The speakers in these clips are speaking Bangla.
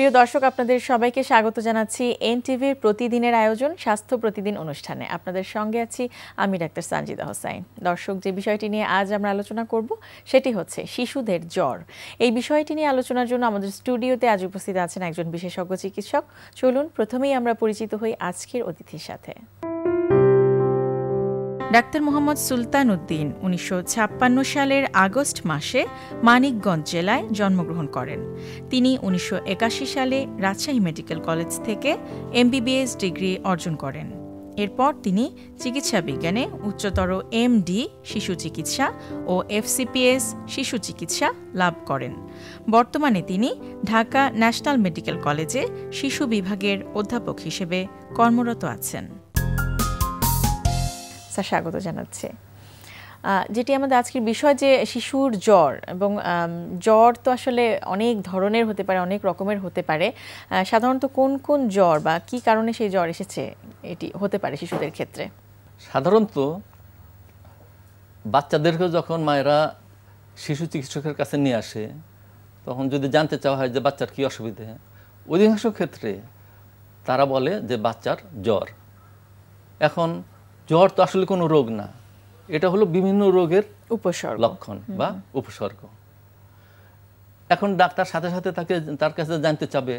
প্রিয় দর্শক আপনাদের সবাইকে স্বাগত জানাচ্ছি এনটিভির প্রতিদিনের আয়োজন স্বাস্থ্য প্রতিদিন অনুষ্ঠানে আপনাদের সঙ্গে আছি আমি ডাক্তার সানজিদা হোসাইন দর্শক যে বিষয়টি নিয়ে আজ আমরা আলোচনা করব সেটি হচ্ছে শিশুদের জ্বর এই বিষয়টি নিয়ে আলোচনার জন্য আমাদের স্টুডিওতে আজ উপস্থিত আছেন একজন বিশেষজ্ঞ চিকিৎসক চলুন প্রথমেই আমরা পরিচিত হই আজকের অতিথির সাথে ডাক্তার মোহাম্মদ সুলতান উদ্দিন উনিশশো সালের আগস্ট মাসে মানিকগঞ্জ জেলায় জন্মগ্রহণ করেন তিনি উনিশশো সালে রাজশাহী মেডিকেল কলেজ থেকে এমবিবিএস ডিগ্রি অর্জন করেন এরপর তিনি চিকিৎসা বিজ্ঞানে উচ্চতর এমডি শিশু চিকিৎসা ও এফসিপিএস শিশু চিকিৎসা লাভ করেন বর্তমানে তিনি ঢাকা ন্যাশনাল মেডিকেল কলেজে শিশু বিভাগের অধ্যাপক হিসেবে কর্মরত আছেন ব্যবস্থা স্বাগত জানাচ্ছে যেটি আমাদের আজকের বিষয় যে শিশুর জ্বর এবং জ্বর তো আসলে অনেক ধরনের হতে পারে অনেক রকমের হতে পারে সাধারণত কোন কোন জ্বর বা কি কারণে সেই জ্বর এসেছে এটি হতে পারে শিশুদের ক্ষেত্রে সাধারণত বাচ্চাদেরকে যখন মায়েরা শিশু চিকিৎসকের কাছে নিয়ে আসে তখন যদি জানতে চাওয়া হয় যে বাচ্চার কি অসুবিধে অধিকাংশ ক্ষেত্রে তারা বলে যে বাচ্চার জ্বর এখন জ্বর তো আসলে কোনো রোগ না এটা হলো বিভিন্ন রোগের উপসর্গ লক্ষণ বা উপসর্গ এখন ডাক্তার সাথে সাথে তাকে তার কাছে জানতে চাবে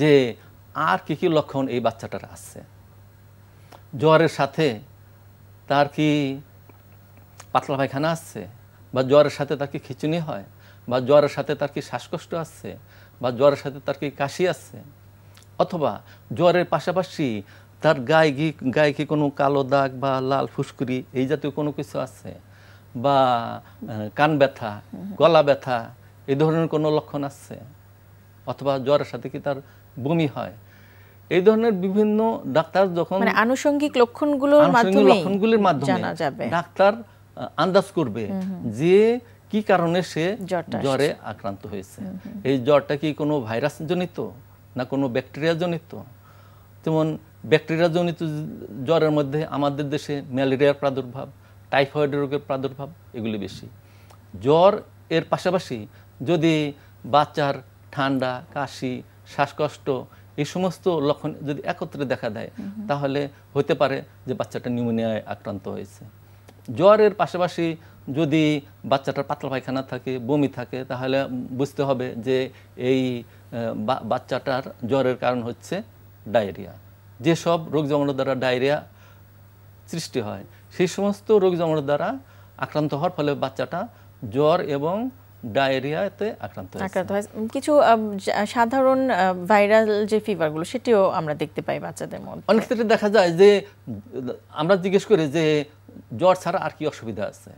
যে আর কি কি লক্ষণ এই বাচ্চাটার আছে জ্বরের সাথে তার কি পাতলা পায়খানা আসছে বা জ্বরের সাথে তার কি খিচুনি হয় বা জ্বরের সাথে তার কি শ্বাসকষ্ট আসছে বা জ্বরের সাথে তার কি কাশি আসছে অথবা জ্বরের পাশাপাশি তার গায়ে কি গায়ে কি কোনো কালো দাগ বা লাল ফুসকুরি এই জাতীয় কোনো কিছু আছে বা কান ব্যথা গলা ব্যথা এই ধরনের কোনো লক্ষণ আছে অথবা জ্বরের সাথে কি তার বমি হয় এই ধরনের বিভিন্ন ডাক্তার যখন মানে আনুষঙ্গিক লক্ষণগুলোর মাধ্যমে লক্ষণগুলির মাধ্যমে ডাক্তার আন্দাজ করবে যে কি কারণে সে জ্বরে আক্রান্ত হয়েছে এই জ্বরটা কি কোনো ভাইরাস জনিত না কোনো ব্যাকটেরিয়া জনিত যেমন ব্যাকটেরিয়াজনিত জ্বরের মধ্যে আমাদের দেশে ম্যালেরিয়ার প্রাদুর্ভাব টাইফয়েড রোগের প্রাদুর্ভাব এগুলি বেশি জ্বর এর পাশাপাশি যদি বাচ্চার ঠান্ডা কাশি শ্বাসকষ্ট এই সমস্ত লক্ষণ যদি একত্রে দেখা দেয় তাহলে হতে পারে যে বাচ্চাটা নিউমোনিয়ায় আক্রান্ত হয়েছে জ্বরের পাশাপাশি যদি বাচ্চাটার পাতলা পায়খানা থাকে বমি থাকে তাহলে বুঝতে হবে যে এই বাচ্চাটার জ্বরের কারণ হচ্ছে ডায়রিয়া যেসব রোগ জমানোর দ্বারা ডায়রিয়া সৃষ্টি হয় সেই সমস্ত রোগ জমানোর দ্বারা আক্রান্ত হওয়ার ফলে বাচ্চাটা জ্বর এবং ডায়রিয়াতে আক্রান্ত আক্রান্ত হয় কিছু সাধারণ ভাইরাল যে ফিভারগুলো সেটিও আমরা দেখতে পাই বাচ্চাদের মধ্যে অনেক ক্ষেত্রে দেখা যায় যে আমরা জিজ্ঞেস করি যে জ্বর ছাড়া আর কি অসুবিধা আছে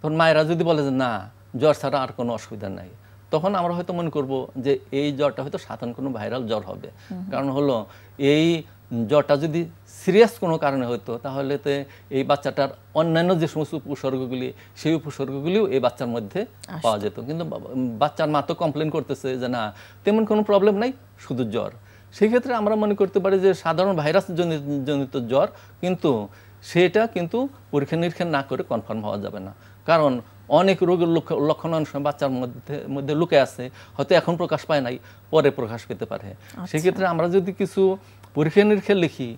তখন মায়েরা যদি বলে যে না জ্বর ছাড়া আর কোনো অসুবিধা নাই তখন আমরা হয়তো মনে করব যে এই জ্বরটা হয়তো সাধারণ কোনো ভাইরাল জ্বর হবে কারণ হলো এই জ্বরটা যদি সিরিয়াস কোনো কারণে হতো তাহলে তো এই বাচ্চাটার অন্যান্য যে সমস্ত উপসর্গগুলি সেই উপসর্গগুলিও এই বাচ্চার মধ্যে পাওয়া যেত কিন্তু বাচ্চার মা তো কমপ্লেন করতেছে যে না তেমন কোনো প্রবলেম নাই শুধু জ্বর সেক্ষেত্রে আমরা মনে করতে পারি যে সাধারণ ভাইরাস জনিত জ্বর কিন্তু সেটা কিন্তু পরীক্ষা নিরীক্ষা না করে কনফার্ম হওয়া যাবে না কারণ অনেক রোগের লক্ষণ বাচ্চার মধ্যে মধ্যে লুকে আছে হয়তো এখন প্রকাশ পায় নাই পরে প্রকাশ পেতে পারে আচ্ছা। সেক্ষেত্রে আমরা যদি কিছু পরীক্ষা নিরীক্ষা লিখি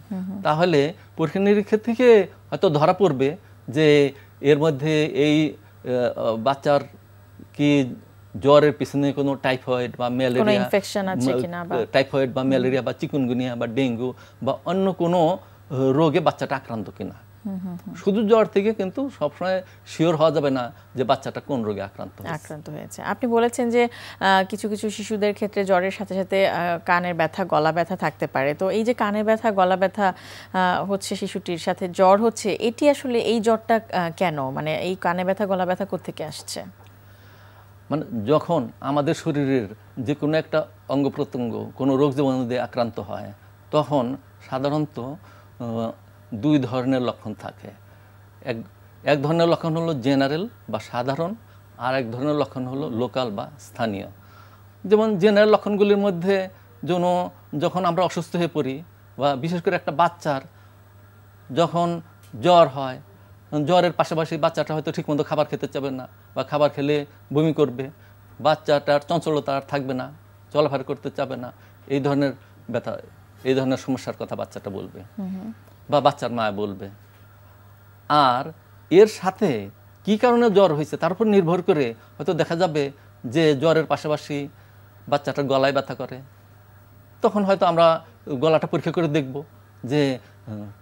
তাহলে পরীক্ষা নিরীক্ষা থেকে হয়তো ধরা পড়বে যে এর মধ্যে এই বাচ্চার কি জ্বরের পিছনে কোনো টাইফয়েড বা ম্যালেরিয়া টাইফয়েড বা ম্যালেরিয়া বা চিকুনগুনিয়া বা ডেঙ্গু বা অন্য কোনো রোগে বাচ্চাটা আক্রান্ত কিনা শুধু জ্বর থেকে কিন্তু সবসময় শিওর হওয়া যাবে না যে বাচ্চাটা কোন রোগে আক্রান্ত আক্রান্ত হয়েছে আপনি বলেছেন যে কিছু কিছু শিশুদের ক্ষেত্রে জ্বরের সাথে সাথে কানের ব্যথা গলা ব্যথা থাকতে পারে তো এই যে কানের ব্যথা গলা ব্যথা হচ্ছে শিশুটির সাথে জ্বর হচ্ছে এটি আসলে এই জ্বরটা কেন মানে এই কানে ব্যথা গলা ব্যথা থেকে আসছে মানে যখন আমাদের শরীরের যে কোনো একটা অঙ্গ প্রত্যঙ্গ কোনো রোগ জীবাণু দিয়ে আক্রান্ত হয় তখন সাধারণত দুই ধরনের লক্ষণ থাকে এক এক ধরনের লক্ষণ হলো জেনারেল বা সাধারণ আর এক ধরনের লক্ষণ হলো লোকাল বা স্থানীয় যেমন জেনারেল লক্ষণগুলির মধ্যে যেন যখন আমরা অসুস্থ হয়ে পড়ি বা বিশেষ করে একটা বাচ্চার যখন জ্বর হয় জ্বরের পাশাপাশি বাচ্চাটা হয়তো ঠিকমতো খাবার খেতে চাবে না বা খাবার খেলে বমি করবে বাচ্চাটার চঞ্চলতা আর থাকবে না চলাফেরা করতে চাবে না এই ধরনের ব্যথা এই ধরনের সমস্যার কথা বাচ্চাটা বলবে বা বাচ্চার মা বলবে আর এর সাথে কি কারণে জ্বর হয়েছে তার উপর নির্ভর করে হয়তো দেখা যাবে যে জ্বরের পাশাপাশি বাচ্চাটার গলায় ব্যথা করে তখন হয়তো আমরা গলাটা পরীক্ষা করে দেখব যে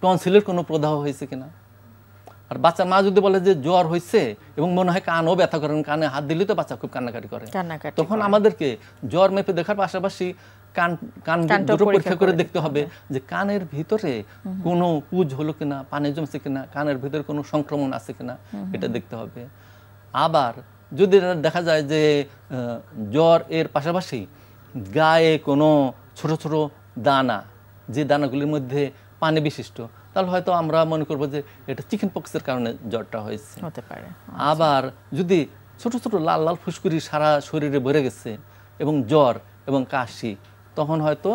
টনসিলের কোনো প্রদাহ হয়েছে কিনা আর বাচ্চার মা যদি বলে যে জ্বর হয়েছে এবং মনে হয় কানও ব্যথা করেন কানে হাত দিলে তো বাচ্চা খুব কান্নাকাটি করে তখন আমাদেরকে জ্বর মেপে দেখার পাশাপাশি কান কান দুটো পরীক্ষা করে দেখতে হবে হ্যাঁ। যে কানের ভিতরে কোনো পুজ হলো কিনা পানি জমছে কিনা কানের ভিতরে কোনো সংক্রমণ আছে কিনা এটা দেখতে হবে আবার যদি দেখা যায় যে জ্বর এর পাশাপাশি গায়ে কোনো ছোট ছোট দানা যে দানাগুলির মধ্যে পানি বিশিষ্ট তাহলে হয়তো আমরা মনে করবো যে এটা চিকেন পক্সের কারণে জ্বরটা হয়েছে হতে পারে আচ্ছা। আবার যদি ছোট ছোট লাল লাল ফুসকুরি সারা শরীরে ভরে গেছে এবং জ্বর এবং কাশি তখন হয়তো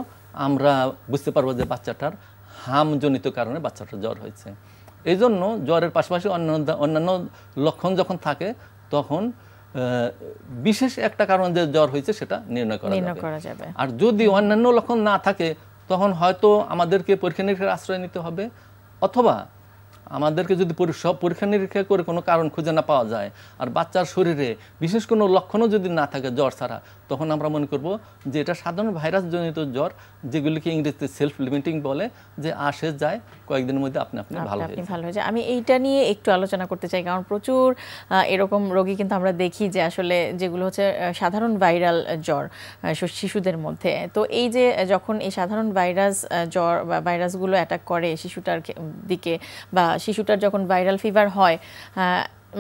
আমরা বুঝতে পারবো যে বাচ্চাটার হামজনিত কারণে বাচ্চাটার জ্বর হয়েছে এই জন্য জ্বরের পাশাপাশি অন্যান্য অন্যান্য লক্ষণ যখন থাকে তখন বিশেষ একটা কারণ যে জ্বর হয়েছে সেটা নির্ণয় করা যাবে আর যদি অন্যান্য লক্ষণ না থাকে তখন হয়তো আমাদেরকে পরীক্ষা নিরীক্ষার আশ্রয় নিতে হবে অথবা আমাদেরকে যদি সব পরীক্ষা নিরীক্ষা করে কোনো কারণ খুঁজে না পাওয়া যায় আর বাচ্চার শরীরে বিশেষ কোনো লক্ষণও যদি না থাকে জ্বর ছাড়া তখন আমরা মনে করব যে এটা সাধারণ ভাইরাসজনিত জ্বর যেগুলিকে ইংরেজিতে সেলফ লিমিটিং বলে যে আসে যায় কয়েকদিনের মধ্যে আপনি আপনি ভালো হয়ে ভালো হয়ে যায় আমি এইটা নিয়ে একটু আলোচনা করতে চাই কারণ প্রচুর এরকম রোগী কিন্তু আমরা দেখি যে আসলে যেগুলো হচ্ছে সাধারণ ভাইরাল জ্বর শিশুদের মধ্যে তো এই যে যখন এই সাধারণ ভাইরাস জ্বর বা ভাইরাসগুলো অ্যাটাক করে শিশুটার দিকে বা শিশুটার যখন ভাইরাল ফিভার হয়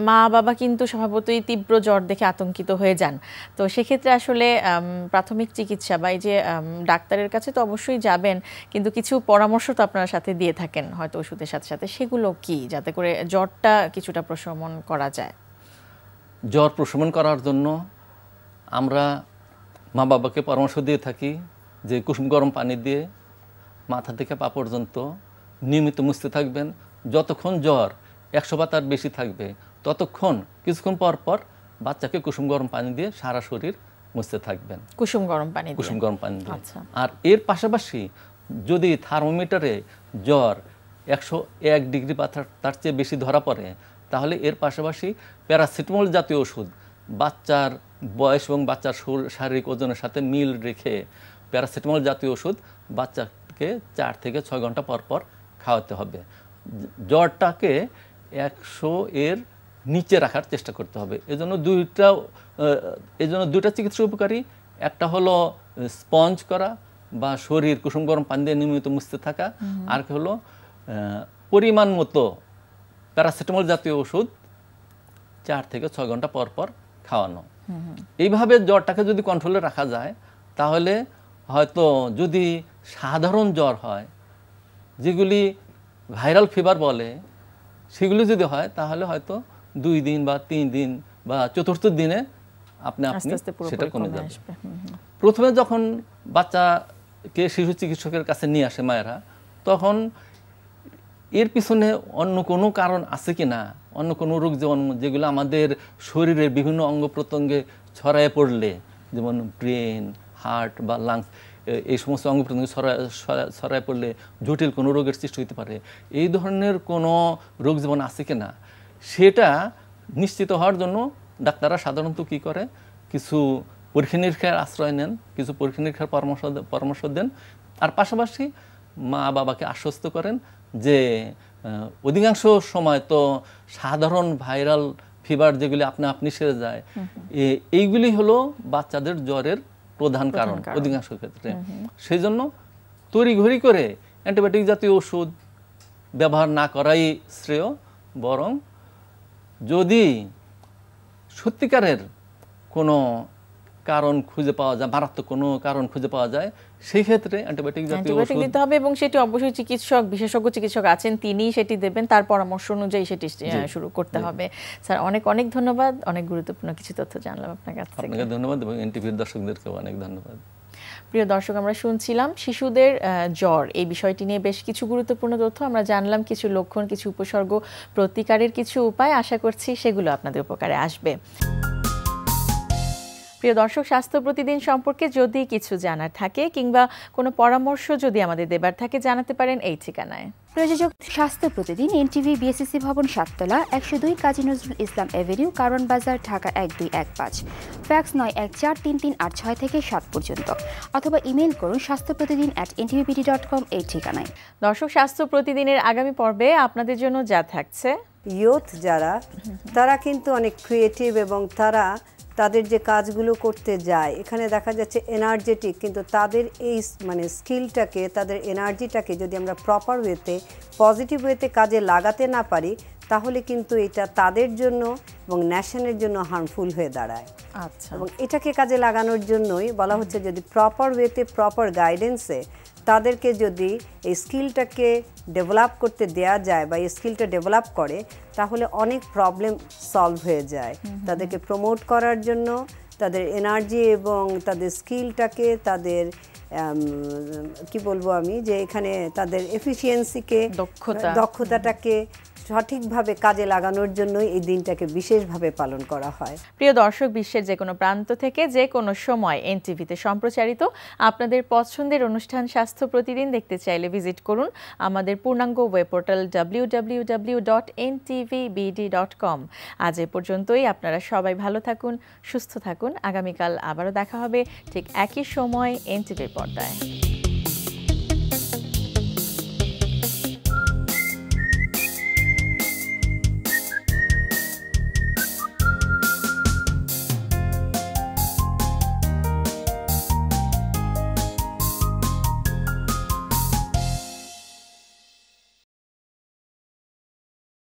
মা বাবা কিন্তু স্বভাবতই তীব্র জ্বর দেখে আতঙ্কিত হয়ে যান তো সেক্ষেত্রে আসলে প্রাথমিক চিকিৎসা বা এই যে ডাক্তারের কাছে তো অবশ্যই যাবেন কিন্তু কিছু পরামর্শ তো আপনার সাথে দিয়ে থাকেন হয়তো ওষুধের সাথে সাথে সেগুলো কি যাতে করে জ্বরটা কিছুটা প্রশমন করা যায় জ্বর প্রশমন করার জন্য আমরা মা বাবাকে পরামর্শ দিয়ে থাকি যে কুসুম গরম পানি দিয়ে মাথা থেকে পা পর্যন্ত নিয়মিত মুছতে থাকবেন যতক্ষণ জ্বর একশো বা তার বেশি থাকবে ততক্ষণ কিছুক্ষণ পর পর বাচ্চাকে কুসুম গরম পানি দিয়ে সারা শরীর মুছতে থাকবেন কুসুম গরম পানি কুসুম গরম পানি দিয়ে আচ্ছা। আর এর পাশাপাশি যদি থার্মোমিটারে জ্বর একশো এক ডিগ্রি পাথার তার চেয়ে বেশি ধরা পড়ে তাহলে এর পাশাপাশি প্যারাসিটামল জাতীয় ওষুধ বাচ্চার বয়স এবং বাচ্চার শারীরিক ওজনের সাথে মিল রেখে প্যারাসিটামল জাতীয় ওষুধ বাচ্চাকে চার থেকে ছয় ঘন্টা পর পর খাওয়াতে হবে জ্বরটাকে একশো এর নিচে রাখার চেষ্টা করতে হবে এজন্য দুইটা এজন্য দুইটা চিকিৎসা উপকারী একটা হলো স্পঞ্জ করা বা শরীর কুসুম গরম পানি দিয়ে নিয়মিত মুছতে থাকা আর হলো পরিমাণ মতো প্যারাসিটামল জাতীয় ওষুধ চার থেকে ছয় ঘন্টা পর পর খাওয়ানো এইভাবে জ্বরটাকে যদি কন্ট্রোলে রাখা যায় তাহলে হয়তো যদি সাধারণ জ্বর হয় যেগুলি ভাইরাল ফিভার বলে সেগুলি যদি হয় তাহলে হয়তো দুই দিন বা তিন দিন বা চতুর্থ দিনে আপনি আপনি সেটা কমে যাবে প্রথমে যখন বাচ্চাকে শিশু চিকিৎসকের কাছে নিয়ে আসে মায়েরা তখন এর পিছনে অন্য কোনো কারণ আছে কি না অন্য কোনো রোগ যেমন যেগুলো আমাদের শরীরের বিভিন্ন অঙ্গ প্রত্যঙ্গে ছড়ায় পড়লে যেমন ব্রেন হার্ট বা লাংস এই সমস্ত অঙ্গ প্রত্যঙ্গে ছড়ায় পড়লে জটিল কোনো রোগের সৃষ্টি হতে পারে এই ধরনের কোনো রোগ যেমন আছে কি না সেটা নিশ্চিত হওয়ার জন্য ডাক্তাররা সাধারণত কি করে কিছু পরীক্ষা নিরীক্ষার আশ্রয় নেন কিছু পরীক্ষা নিরীক্ষার পরামর্শ পরামর্শ দেন আর পাশাপাশি মা বাবাকে আশ্বস্ত করেন যে অধিকাংশ সময় তো সাধারণ ভাইরাল ফিভার যেগুলি আপনি আপনি সেরে যায় এইগুলি হলো বাচ্চাদের জ্বরের প্রধান কারণ অধিকাংশ ক্ষেত্রে সেই জন্য তড়িঘড়ি করে অ্যান্টিবায়োটিক জাতীয় ওষুধ ব্যবহার না করাই শ্রেয় বরং যদি সত্যিকারের কোনো কারণ খুঁজে পাওয়া যায় মারাত্মক কোনো কারণ খুঁজে পাওয়া যায় সেই ক্ষেত্রে অ্যান্টিবায়োটিক জাতীয় ওষুধ দিতে হবে এবং সেটি অবশ্যই চিকিৎসক বিশেষজ্ঞ চিকিৎসক আছেন তিনিই সেটি দেবেন তার পরামর্শ অনুযায়ী সেটি শুরু করতে হবে স্যার অনেক অনেক ধন্যবাদ অনেক গুরুত্বপূর্ণ কিছু তথ্য জানলাম আপনার কাছ থেকে আপনাকে ধন্যবাদ এবং এনটিভির দর্শকদেরকেও অনেক ধন্যবাদ প্রিয় দর্শক আমরা শুনছিলাম শিশুদের জ্বর এই বিষয়টি নিয়ে বেশ কিছু গুরুত্বপূর্ণ তথ্য আমরা জানলাম কিছু লক্ষণ কিছু উপসর্গ প্রতিকারের কিছু উপায় আশা করছি সেগুলো আপনাদের উপকারে আসবে প্রিয় দর্শক স্বাস্থ্য প্রতিদিন সম্পর্কে যদি কিছু জানার থাকে কিংবা কোনো পরামর্শ যদি আমাদের দেবার থাকে জানাতে পারেন এই ঠিকানায় প্রযোজক স্বাস্থ্য প্রতিদিন এনটিভি বিএসসি ভবন সাততলা একশো দুই কাজী নজরুল ইসলাম এভিনিউ কারণ বাজার ঢাকা এক দুই এক পাঁচ ফ্যাক্স নয় এক চার তিন তিন আট ছয় থেকে সাত পর্যন্ত অথবা ইমেল করুন স্বাস্থ্য প্রতিদিন অ্যাট এনটিভিপিডি ডট কম এই ঠিকানায় দর্শক স্বাস্থ্য প্রতিদিনের আগামী পর্বে আপনাদের জন্য যা থাকছে ইয়ুথ যারা তারা কিন্তু অনেক ক্রিয়েটিভ এবং তারা তাদের যে কাজগুলো করতে যায় এখানে দেখা যাচ্ছে এনার্জেটিক কিন্তু তাদের এই মানে স্কিলটাকে তাদের এনার্জিটাকে যদি আমরা প্রপার ওয়েতে পজিটিভ ওয়েতে কাজে লাগাতে না পারি তাহলে কিন্তু এটা তাদের জন্য এবং ন্যাশনের জন্য হার্মফুল হয়ে দাঁড়ায় আচ্ছা এবং এটাকে কাজে লাগানোর জন্যই বলা হচ্ছে যদি প্রপার ওয়েতে প্রপার গাইডেন্সে তাদেরকে যদি এই স্কিলটাকে ডেভেলপ করতে দেয়া যায় বা এই স্কিলটা ডেভেলপ করে তাহলে অনেক প্রবলেম সলভ হয়ে যায় তাদেরকে প্রমোট করার জন্য তাদের এনার্জি এবং তাদের স্কিলটাকে তাদের কি বলবো আমি যে এখানে তাদের এফিসিয়েন্সিকে দক্ষতা দক্ষতাটাকে সঠিকভাবে কাজে লাগানোর জন্য এই দিনটাকে বিশেষভাবে পালন করা হয় প্রিয় দর্শক বিশ্বের যে কোনো প্রান্ত থেকে যে কোনো সময় এনটিভিতে সম্প্রচারিত আপনাদের পছন্দের অনুষ্ঠান স্বাস্থ্য প্রতিদিন দেখতে চাইলে ভিজিট করুন আমাদের পূর্ণাঙ্গ ওয়েব পোর্টাল www.ntvbd.com আজ এ পর্যন্তই আপনারা সবাই ভালো থাকুন সুস্থ থাকুন আগামীকাল আবারও দেখা হবে ঠিক একই সময় এনটিভির পর্দায়